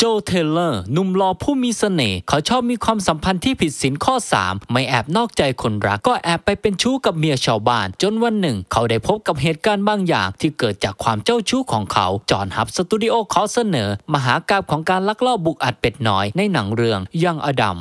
โจเทเลอร์นุ่มหล่อผู้มีเสน่ห์เขาชอบมีความสัมพันธ์ที่ผิดศีลข้อ 3 ไม่แอบนอกใจคนรักก็แอบไปเป็นชู้กับเมียชาวบ้าน จนวันหนึ่งเขาได้พบกับเหตุการณ์บางอย่างที่เกิดจากความเจ้าชู้ของเขา จอห์นฮับสตูดิโอขอเสนอมหากราบของการลักลอบบุกอัดเป็ดน้อยในหนังเรื่อง ยังอดัม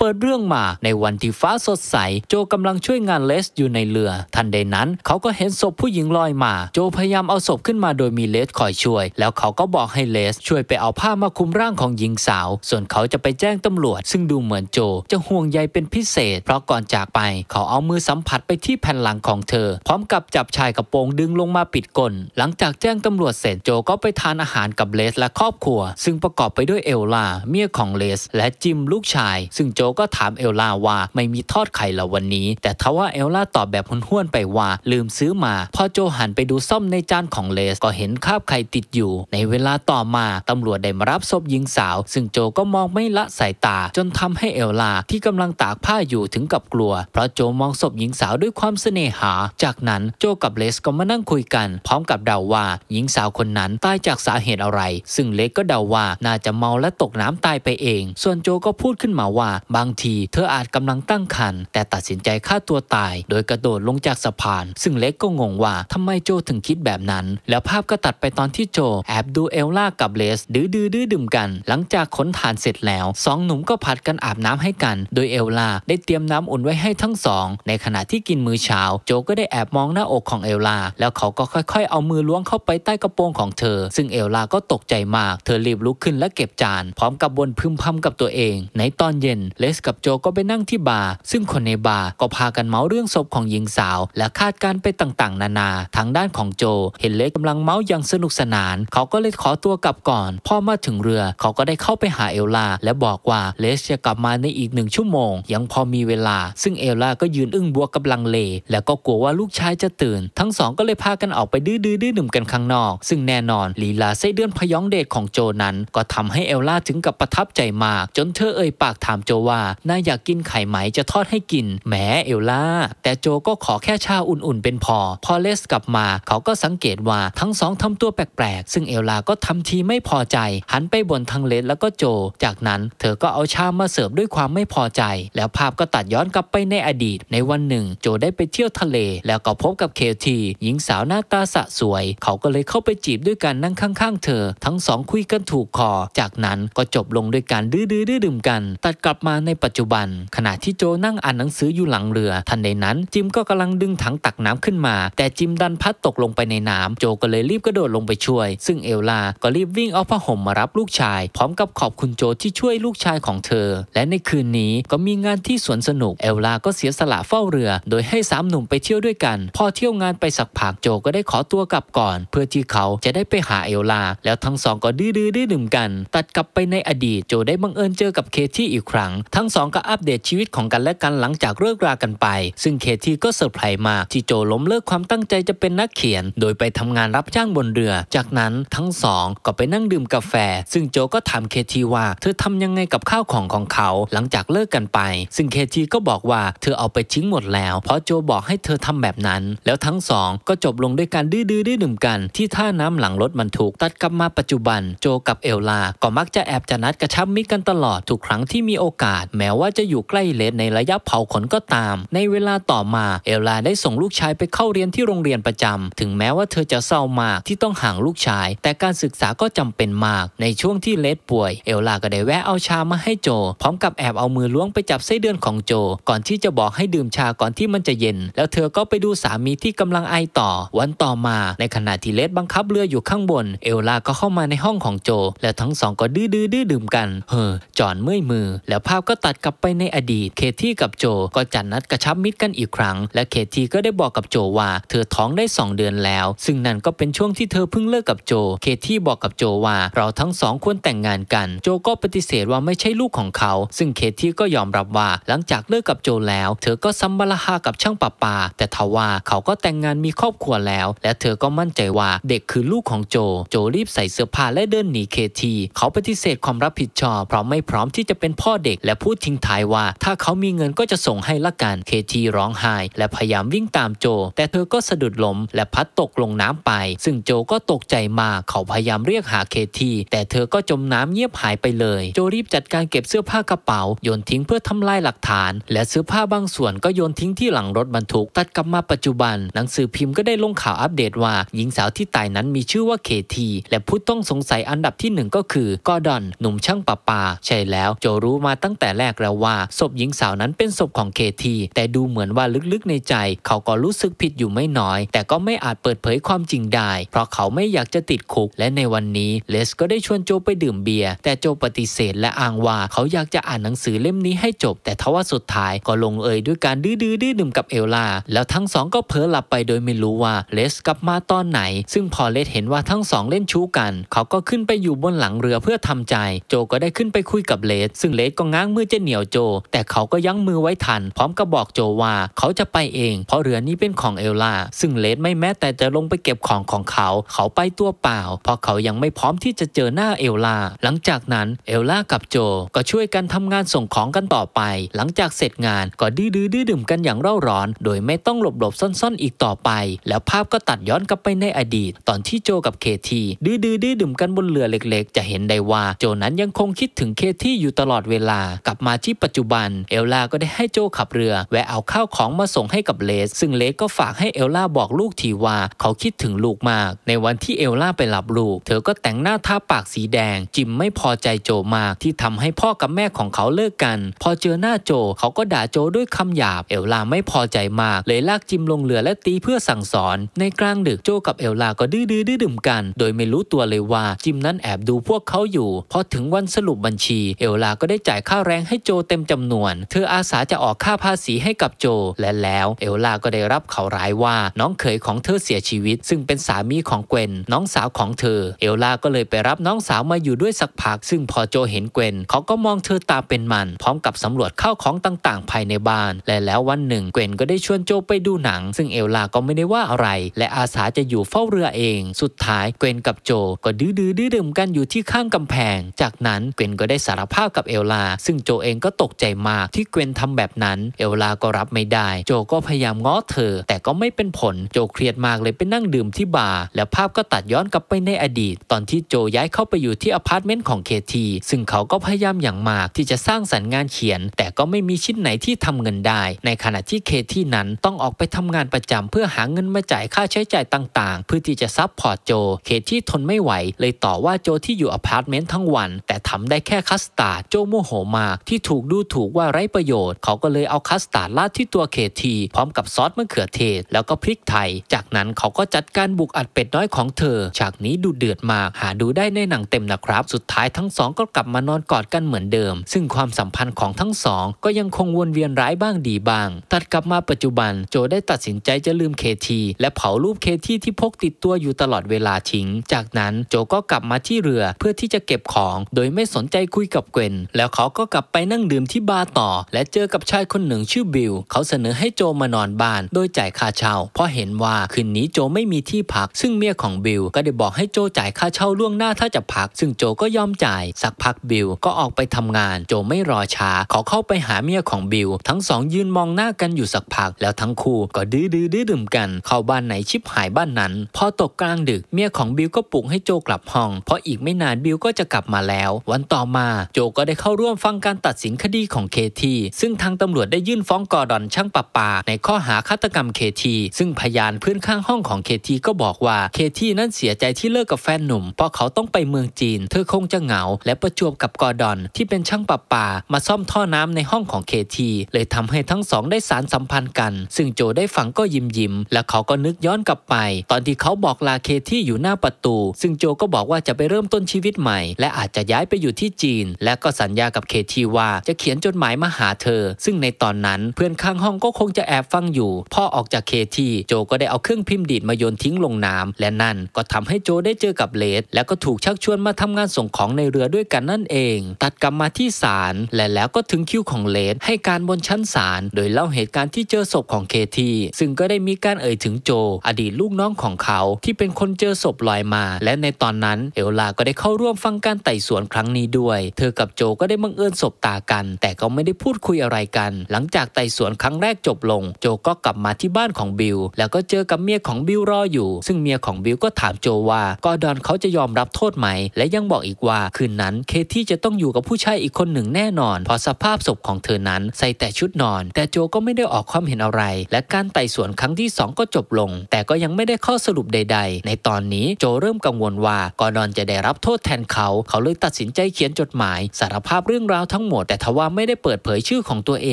เปิดเรื่องมา ในวันที่ฟ้าสดใส โจกำลังช่วยงานเลสอยู่ในเรือ ทันใดนั้นเขาก็เห็นศพผู้หญิงลอยมา โจพยายามเอาศพขึ้นมาโดยมีเลสคอยช่วย แล้วเขาก็บอกให้เลสช่วยไปเอาผ้ามาคุมร่างของหญิงสาว ส่วนเขาจะไปแจ้งตำรวจ ซึ่งดูเหมือนโจจะห่วงใยเป็นพิเศษ เพราะก่อนจากไปเขาเอามือสัมผัสไปที่แผ่นหลังของเธอ พร้อมกับจับชายกระโปรงดึงลงมาปิดก้นหลังจากแจ้งตำรวจเสร็จโจก็ไปทานอาหารกับเลสและครอบครัว ซึ่งประกอบไปด้วยเอลลา เมียของเลสและจิมลูกชาย ซึ่งโจลก็ถามเอลล่าว่าไม่มีทอดไข่หรอวันนี้ แต่ทว่าเอลล่าตอบแบบห้วนไปว่า ลืมซื้อมา พอโจหันไปดูซ่อมในจานของเลสก็เห็นคราบไข่ติดอยู่ ในเวลาต่อมา ตำรวจได้มารับศพหญิงสาว ซึ่งโจก็มองไม่ละสายตา จนทำให้เอลล่าที่กำลังตากผ้าอยู่ถึงกับกลัว เพราะโจมองศพหญิงสาวด้วยความเสน่หา จากนั้นโจกับเลสก็มานั่งคุยกัน พร้อมกับเดาว่า หญิงสาวคนนั้นตายจากสาเหตุอะไร ซึ่งเลสก็เดาว่า น่าจะเมาและตกน้ำตายไปเอง ส่วนโจก็พูดขึ้นมาว่าบบางที เธออาจกำลังตั้งครรภ์แต่ตัดสินใจฆ่าตัวตาย โดยกระโดดลงจากสะพาน ซึ่งเล็กก็งงว่าทำไมโจถึงคิดแบบนั้น แล้วภาพก็ตัดไปตอนที่โจแอบดูเอลล่ากับเลสดื้อดื้อดื่มกัน หลังจากขนฐานเสร็จแล้ว สองหนุ่มก็ผัดกันอาบน้ำให้กัน โดยเอลล่าได้เตรียมน้ำอุ่นไว้ให้ทั้งสอง ในขณะที่กินมื้อเช้าโจก็ได้แอบมองหน้าอกของเอลล่าแล้วเขาก็ค่อยๆ เอามือล้วงเข้าไปใต้กระโปรงของเธอ ซึ่งเอลล่าก็ตกใจมาก เธอรีบลุกขึ้นและเก็บจาน พร้อมกับบนพึมพำกับตัวเอง ในตอนเย็นเลสกับโจก็ไปนั่งที่บาร์ซึ่งคนในบาร์ก็พากันเมาเรื่องศพของหญิงสาว และคาดการไปต่างๆนานา ทางด้านของโจ เห็นเลสกํำลังเมาอย่างสนุกสนาน เขาก็เลยขอตัวกลับก่อนพอมาถึงเรือเขาก็ได้เข้าไปหาเอลลาและบอกว่าเลสจะกลับมาในอีกหนึ่งชั่วโมง ยังพอมีเวลา ซึ่งเอลลาก็ยืนอึ้งบวกกัลังเล และก็กลัวว่าลูกชายจะตื่น ทั้งสองก็เลยพากันออกไปดื้อดื้อดื้อหนุ่มกันข้างนอก ซึ่งแน่นอนลีลาไส้เดือนพยองเดชของโจนั้น ก็ทำให้เอลลาถึงกับประทับใจมากจนเธอเอ่ยปากถามโจว่าานายอยากกินไข่ไหมจะทอดให้กินแหมเอลล่า แต่โจก็ขอแค่ชาอุ่นๆเป็นพอ พอเลสกลับมา เขาก็สังเกตว่าทั้งสองทำตัวแปลกๆ ซึ่งเอลล่าก็ทำทีไม่พอใจ หันไปบนทั้งเลสแล้วก็โจ จากนั้น เธอก็เอาชามาเสิร์ฟด้วยความไม่พอใจ แล้วภาพก็ตัดย้อนกลับไปในอดีต ในวันหนึ่งโจได้ไปเที่ยวทะเลแล้วก็พบกับเคที หญิงสาวหน้าตาสะสวยเขาก็เลยเข้าไปจีบด้วยกันนั่งข้าง ๆ เธอ ทั้งสองคุยกันถูกคอจากนั้นก็จบลงด้วยการดื้อๆดื่มกัน ตัดกลับมาในปัจจุบันขณะที่โจนั่งอ่านหนังสืออยู่หลังเรือ ทันใดนั้นจิมก็กำลังดึงถังตักน้ำขึ้นมา แต่จิมดันพัดตกลงไปในน้ำโจก็เลยรีบกระโดดลงไปช่วย ซึ่งเอลลาก็รีบวิ่งเอาผ้าห่มมารับลูกชาย พร้อมกับขอบคุณโจที่ช่วยลูกชายของเธอ และในคืนนี้ก็มีงานที่สวนสนุกเอลลาก็เสียสละเฝ้าเรือ โดยให้สามหนุ่มไปเที่ยวด้วยกันพอเที่ยวงานไปสักพักโจก็ได้ขอตัวกลับก่อน เพื่อที่เขาจะได้ไปหาเอลลา แล้วทั้งสองก็ดื้อดื้อดื้อดื่มกัน ตัดกลับไปในอดีตโจได้บังเอิญเจอกับเคที่อีกครั้งททั้งสองก็อัปเดตชีวิตของกันและกันหลังจากเลิกรากันไปซึ่งเคที่ก็เซอร์ไพรส์มากที่โจล้มเลิกความตั้งใจจะเป็นนักเขียน โดยไปทำงานรับจ้างบนเรือ จากนั้นทั้งสองก็ไปนั่งดื่มกาแฟ ซึ่งโจก็ถามเคที่ว่าเธอทำยังไงกับข้าวของของเขาหลังจากเลิกกันไปซึ่งเคที่ก็บอกว่าเธอเอาไปทิ้งหมดแล้วเพราะโจบอกให้เธอทำแบบนั้น แล้วทั้งสองก็จบลงด้วยการดื้อดื้อดื่มกัน ที่ท่าน้ำหลังรถบรรทุกตัดกลับมาปัจจุบัน โจกับเอลลา ก็มักจะแอบจะนัดกระชับมิตรกันตลอดทุกครั้งที่มีโอกาสแม้ว่าจะอยู่ใกล้เลดในระยะเผาขนก็ตาม ในเวลาต่อมา เอลลาได้ส่งลูกชายไปเข้าเรียนที่โรงเรียนประจำ ถึงแม้ว่าเธอจะเศร้ามากที่ต้องห่างลูกชาย แต่การศึกษาก็จำเป็นมาก ในช่วงที่เลดป่วย เอลลาก็ได้แวะเอาชามาให้โจ พร้อมกับแอบเอามือล้วงไปจับไส้เดือนของโจก่อนที่จะบอกให้ดื่มชาก่อนที่มันจะเย็น แล้วเธอก็ไปดูสามีที่กำลังไอต่อ วันต่อมาในขณะที่เลดบังคับเรืออยู่ข้างบน เอลลาก็เข้ามาในห้องของโจและทั้งสองก็ดื้อดื้อดื่มกัน เฮอจอนเมื่อยมือแล้วภาพก็ตัดกลับไปในอดีต เคที่กับโจก็จัดนัดกระชับมิตรกันอีกครั้ง และเคที่ก็ได้บอกกับโจว่า เธอท้องได้ 2 เดือนแล้ว ซึ่งนั่นก็เป็นช่วงที่เธอเพิ่งเลิกกับโจ เคที่บอกกับโจว่าเราทั้งสองควรแต่งงานกัน โจก็ปฏิเสธว่าไม่ใช่ลูกของเขา ซึ่งเคที่ก็ยอมรับว่า หลังจากเลิกกับโจแล้ว เธอก็ซัมบาราฮากับช่างปาปา แต่ทว่าเขาก็แต่งงานมีครอบครัวแล้ว และเธอก็มั่นใจว่าเด็กคือลูกของโจ โจรีบใส่เสื้อผ้าและเดินหนีเคที เขาปฏิเสธความรับผิดชอบเพราะไม่พร้อมที่จะเป็นพ่อเด็กและพูดทิ้งท้ายว่าถ้าเขามีเงินก็จะส่งให้ละกัน เคทีร้องไห้และพยายามวิ่งตามโจ แต่เธอก็สะดุดล้มและพัดตกลงน้ำไป ซึ่งโจก็ตกใจมากเขาพยายามเรียกหาเคที แต่เธอก็จมน้ำเงียบหายไปเลย โจรีบจัดการเก็บเสื้อผ้ากระเป๋า โยนทิ้งเพื่อทำลายหลักฐาน และเสื้อผ้าบางส่วนก็โยนทิ้งที่หลังรถบรรทุกตัดกลับมาปัจจุบัน หนังสือพิมพ์ก็ได้ลงข่าวอัปเดตว่า หญิงสาวที่ตายนั้นมีชื่อว่าเคที และผู้ต้องสงสัยอันดับที่หนึ่งก็คือกอดอนหนุ่มช่างประปา ใช่แล้วโจรู้มาตั้งแต่แต่แรก แล้วว่าศพหญิงสาวนั้นเป็นศพของเคที แต่ดูเหมือนว่าลึกๆในใจ เขาก็รู้สึกผิดอยู่ไม่น้อย แต่ก็ไม่อาจเปิดเผยความจริงได้ เพราะเขาไม่อยากจะติดคุกและในวันนี้เลสก็ได้ชวนโจไปดื่มเบียร์ แต่โจปฏิเสธและอ้างว่าเขาอยากจะอ่านหนังสือเล่มนี้ให้จบ แต่ทว่าสุดท้ายก็ลงเอยด้วยการดื้อดื้อดื้อดื่มกับเอลลา แล้วทั้งสองก็เผลอหลับไปโดยไม่รู้ว่าเลสกลับมาตอนไหน ซึ่งพอเลสเห็นว่าทั้งสองเล่นชู้กันเขาก็ขึ้นไปอยู่บนหลังเรือเพื่อทำใจ โจก็ได้ขึ้นไปคุยกับเลสซึ่งเลสก็ง้างมมือจะเหนียวโจ แต่เขาก็ยั้งมือไว้ทัน พร้อมกับบอกโจว่า เขาจะไปเอง เพราะเรือนี้เป็นของเอลล่าซึ่งเลดไม่แม้แต่จะลงไปเก็บของของเขา เขาไปตัวเปล่า เพราะเขายังไม่พร้อมที่จะเจอหน้าเอลล่าหลังจากนั้นเอลล่ากับโจ ก็ช่วยกันทำงานส่งของกันต่อไป หลังจากเสร็จงานก็ดื้อดื้อดื่มกันอย่างเร่าร้อน โดยไม่ต้องหลบหลบซ่อนๆอีกต่อไป แล้วภาพก็ตัดย้อนกลับไปในอดีตตอนที่โจกับเคทีดื้อดื้อดื่มกันบนเรือเล็ก ๆ จะเห็นได้ว่าโจนั้นยังคงคิดถึงเคที่อยู่ตลอดเวลากลับมาที่ปัจจุบัน เอลล่าก็ได้ให้โจขับเรือ แวะเอาข้าวของมาส่งให้กับเลส ซึ่งเลสก็ฝากให้เอลล่าบอกลูกทีว่าเขาคิดถึงลูกมาก ในวันที่เอลล่าไปรับลูกเธอก็แต่งหน้าทาปากสีแดง จิมไม่พอใจโจมากที่ทำให้พ่อกับแม่ของเขาเลิกกัน พอเจอหน้าโจเขาก็ด่าโจด้วยคำหยาบ เอลล่าไม่พอใจมากเลยลากจิมลงเรือและตีเพื่อสั่งสอน ในกลางดึกโจกับเอลล่าก็ดื้อดื้อดื่มกัน โดยไม่รู้ตัวเลยว่าจิมนั้นแอบดูพวกเขาอยู่ พอถึงวันสรุปบัญชีเอลล่าก็ได้จ่ายค่าแรงงให้โจเต็มจำนวน เธออาสาจะออกค่าภาษีให้กับโจ และแล้วเอลลาก็ได้รับข่าวร้ายว่าน้องเขยของเธอเสียชีวิต ซึ่งเป็นสามีของเกวนน้องสาวของเธอ เอลลาก็เลยไปรับน้องสาวมาอยู่ด้วยสักพักซึ่งพอโจเห็นเกวนเขาก็มองเธอตาเป็นมัน พร้อมกับสำรวจข้าวของต่าง ๆภายในบ้าน และแล้ววันหนึ่งเกวนก็ได้ชวนโจไปดูหนัง ซึ่งเอลลาก็ไม่ได้ว่าอะไร และอาสาจะอยู่เฝ้าเรือเอง สุดท้ายเกวนกับโจ ก็ดื้อดื้อดื้อดื่มกันอยู่ที่ข้างกำแพง จากนั้นเกวนก็ได้สารภาพกับเอลลาซึ่งโจเองก็ตกใจมากที่เกวนทำแบบนั้น เอลลาก็รับไม่ได้ โจก็พยายามง้อเธอ แต่ก็ไม่เป็นผลโจเครียดมากเลยไปนั่งดื่มที่บาร์แล้วภาพก็ตัดย้อนกลับไปในอดีต ตอนที่โจย้ายเข้าไปอยู่ที่อพาร์ตเมนต์ของเคทีซึ่งเขาก็พยายามอย่างมากที่จะสร้างสรรค์งานเขียน แต่ก็ไม่มีชิ้นไหนที่ทำเงินได้ในขณะที่เคทีนั้นต้องออกไปทำงานประจำเพื่อหาเงินมาจ่ายค่าใช้จ่ายต่างๆ เพื่อที่จะซับพอร์ตโจเคทีทนไม่ไหวเลยต่อว่าโจที่อยู่อพาร์ตเมนต์ทั้งวัน แต่ทำได้แค่คัสตาโจโมโหมากที่ถูกดูถูกว่าไร้ประโยชน์ เขาก็เลยเอาคัสตาร์ดราดที่ตัวเคทีพร้อมกับซอสมะเขือเทศแล้วก็พริกไทย จากนั้นเขาก็จัดการบุกอัดเป็ดน้อยของเธอ ฉากนี้ดูเดือดมาก หาดูได้ในหนังเต็มนะครับ สุดท้ายทั้งสองก็กลับมานอนกอดกันเหมือนเดิม ซึ่งความสัมพันธ์ของทั้งสอง ก็ยังคงวนเวียนร้ายบ้างดีบ้าง ตัดกลับมาปัจจุบัน โจได้ตัดสินใจจะลืมเคที และเผารูปเคทีที่พกติดตัวอยู่ตลอดเวลาทิ้งจากนั้นโจก็กลับมาที่เรือเพื่อที่จะเก็บของ โดยไม่สนใจคุยกับเกวนแล้วเขาก็กลับลับไปนั่งดื่มที่บาร์ต่อ และเจอกับชายคนหนึ่งชื่อบิลเขาเสนอให้โจมานอนบ้าน โดยจ่ายค่าเช่าเพราะเห็นว่าคืนนี้โจไม่มีที่พัก ซึ่งเมียของบิลก็ได้บอกให้โจจ่ายค่าเช่าล่วงหน้า ถ้าจะพัก ซึ่งโจก็ยอมจ่ายสักพักบิลก็ออกไปทำงาน โจไม่รอช้าขอเข้าไปหาเมียของบิลทั้งสอง ยืนมองหน้ากันอยู่สักพัก แล้วทั้งคู่ก็ดื้อดื้อดื่มกัน เข้าบ้านไหนชิบหายบ้านนั้นพอตกกลางดึก เมียของบิลก็ปลุกให้โจกลับห้อง เพราะอีกไม่นานบิลก็จะกลับมาแล้ว วันต่อมาโจก็ได้เข้าร่วมฟังการการตัดสินคดีของเคทีซึ่งทางตำรวจได้ยื่นฟ้องกอร์ดอนช่างปะปาในข้อหาฆาตกรรมเคทีซึ่งพยานเพื่อนข้างห้องของเคทีก็บอกว่าเคทีนั้นเสียใจที่เลิกกับแฟนหนุ่ม เพราะเขาต้องไปเมืองจีน เธอคงจะเหงา และประจวบกับกอร์ดอนที่เป็นช่างปะปามาซ่อมท่อน้ำในห้องของเคทีเลยทำให้ทั้งสองได้สารสัมพันธ์กัน ซึ่งโจได้ฟังก็ยิ้มยิ้มและเขาก็นึกย้อนกลับไปตอนที่เขาบอกลาเคทีอยู่หน้าประตูซึ่งโจก็บอกว่าจะไปเริ่มต้นชีวิตใหม่ และอาจจะย้ายไปอยู่ที่จีนและก็สัญญากับเคทีชีวาจะเขียนจดหมายมาหาเธอ ซึ่งในตอนนั้นเพื่อนข้างห้องก็คงจะแอบฟังอยู่พ่อออกจากเคที่โจก็ได้เอาเครื่องพิมพ์ดีดมาโยนทิ้งลงน้ำและนั่นก็ทำให้โจได้เจอกับเลดแล้วก็ถูกชักชวนมาทำงานส่งของในเรือด้วยกันนั่นเอง ตัดกลับมาที่ศาลและแล้วก็ถึงคิวของเลดให้การบนชั้นศาลโดยเล่าเหตุการณ์ที่เจอศพของเคที่ซึ่งก็ได้มีการเอ่ยถึงโจ อดีตลูกน้องของเขาที่เป็นคนเจอศพลอยมา และในตอนนั้นเอลลาก็ได้เข้าร่วมฟังการไต่สวนครั้งนี้ด้วย เธอกับโจก็ได้บังเอิญสบตากันแต่ก็ไม่ได้พูดคุยอะไรกัน หลังจากไต่สวนครั้งแรกจบลงโจก็กลับมาที่บ้านของบิลแล้วก็เจอกับเมียของบิลรออยู่ ซึ่งเมียของบิลก็ถามโจว่ากอร์ดอนเขาจะยอมรับโทษไหมและยังบอกอีกว่า คืนนั้นเคที่จะต้องอยู่กับผู้ชายอีกคนหนึ่งแน่นอนเพราะสภาพศพของเธอนั้นใส่แต่ชุดนอน แต่โจก็ไม่ได้ออกความเห็นอะไร และการไต่สวนครั้งที่ 2 ก็จบลง แต่ก็ยังไม่ได้ข้อสรุปใด ๆ ในตอนนี้โจเริ่มกังวลว่ากอร์ดอนจะได้รับโทษแทนเขาเขาเลยตัดสินใจเขียนจดหมาย สารภาพเรื่องราวทั้งทั้งหมดแต่ทว่าไม่ได้เปิดเผยชื่อของตัวเอ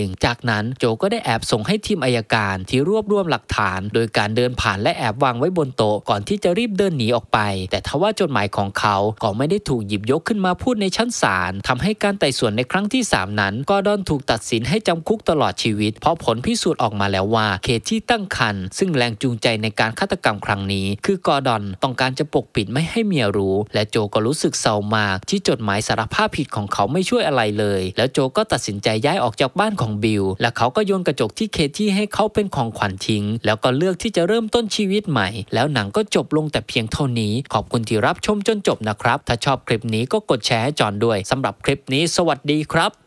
ง จากนั้นโจก็ได้แอบส่งให้ทีมอายการที่รวบรวมหลักฐาน โดยการเดินผ่านและแอบวางไว้บนโต๊ะก่อนที่จะรีบเดินหนีออกไป แต่ทว่าจดหมายของเขาก็ไม่ได้ถูกหยิบยกขึ้นมาพูดในชั้นศาลทำให้การไต่สวนในครั้งที่ 3 นั้น ก็ดอนถูกตัดสินให้จำคุกตลอดชีวิต เพราะผลพิสูจน์ออกมาแล้วว่า เคที่ตั้งคันซึ่งแรงจูงใจในการฆาตกรรมครั้งนี้ คือกอดอนต้องการจะปกปิดไม่ให้เมียรู้และโจก็รู้สึกเศร้ามากที่จดหมายสารภาพผิดของเขาไม่ช่วยอะไรเลยเลยแล้วโจก็ตัดสินใจย้ายออกจากบ้านของบิล และเขาก็โยนกระจกที่เคที่ให้เขาเป็นของขวัญทิ้ง แล้วก็เลือกที่จะเริ่มต้นชีวิตใหม่ แล้วหนังก็จบลงแต่เพียงเท่านี้ ขอบคุณที่รับชมจนจบนะครับ ถ้าชอบคลิปนี้ก็กดแชร์ให้จอนด้วย สำหรับคลิปนี้สวัสดีครับ